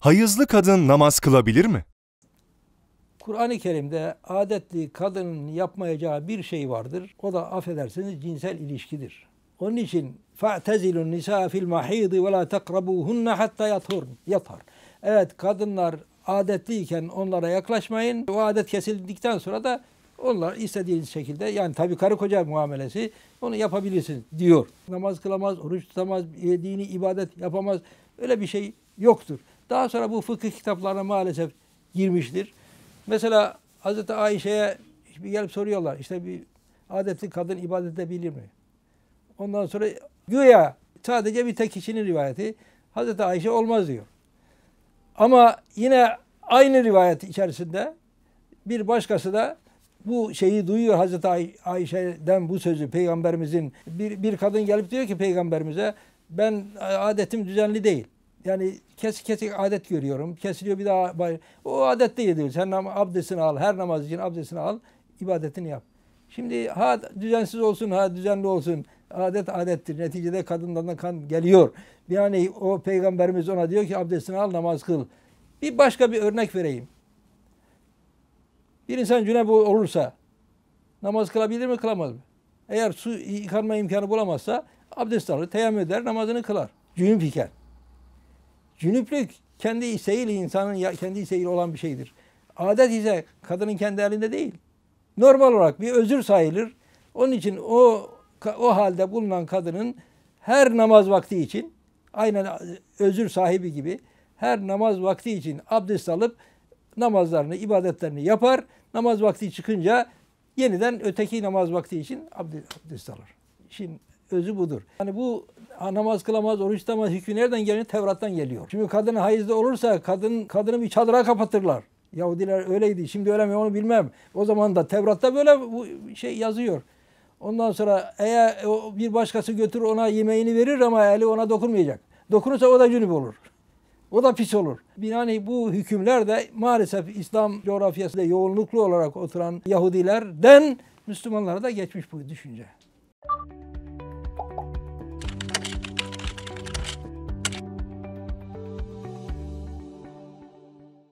hayızlı kadın namaz kılabilir mi? Kur'an-ı Kerim'de adetli kadının yapmayacağı bir şey vardır. O da affedersiniz cinsel ilişkidir. Onun için fa'tezilun nisa fil mahidi ve la takrabuhunna hatta yathur. Yatar. Evet kadınlar adetliyken onlara yaklaşmayın. O adet kesildikten sonra da onlar istediğiniz şekilde yani tabii karı koca muamelesi onu yapabilirsiniz diyor. Namaz kılamaz, oruç tutamaz, dini ibadet yapamaz. Öyle bir şey yoktur. Daha sonra bu fıkıh kitaplarına maalesef girmiştir. Mesela Hazreti Ayşe'ye gelip soruyorlar işte bir adetli kadın ibadet edebilir mi? Ondan sonra güya sadece bir tek kişinin rivayeti Hazreti Ayşe olmaz diyor. Ama yine aynı rivayet içerisinde bir başkası da bu şeyi duyuyor Hazreti Ay- Ayşe'den bu sözü peygamberimizin bir, bir kadın gelip diyor ki peygamberimize ben adetim düzenli değil yani kes kesik adet görüyorum. Kesiliyor bir daha. O adet değil diyor. Sen abdestini al. Her namaz için abdestini al. ibadetini yap. Şimdi ha düzensiz olsun ha düzenli olsun. Adet adettir. Neticede kadından da kan geliyor. Yani o peygamberimiz ona diyor ki abdestini al namaz kıl. Bir başka bir örnek vereyim. Bir insan cünep olursa namaz kılabilir mi kılamaz mı? Eğer su yıkanma imkanı bulamazsa abdest alır, teyemmüm eder, namazını kılar. Cünüp iken. Cünüplük kendi isteğiyle insanın kendi isteğiyle olan bir şeydir. Adet ise kadının kendi elinde değil. Normal olarak bir özür sayılır. Onun için o o halde bulunan kadının her namaz vakti için aynen özür sahibi gibi her namaz vakti için abdest alıp namazlarını, ibadetlerini yapar. Namaz vakti çıkınca yeniden öteki namaz vakti için abdest alır. Şimdi özü budur. Yani bu namaz kılamaz, oruç tutamaz hükmü nereden geliyor? Tevrat'tan geliyor. Şimdi kadın hayızda olursa kadın kadını bir çadıra kapatırlar. Yahudiler öyleydi. Şimdi öyle mi onu bilmem. O zaman da Tevrat'ta böyle şey yazıyor. Ondan sonra eğer bir başkası götür ona yemeğini verir ama eli ona dokunmayacak. Dokunursa o da cünüp olur. O da pis olur. Yani bu hükümler de maalesef İslam coğrafyasında yoğunluklu olarak oturan Yahudilerden Müslümanlara da geçmiş bu düşünce.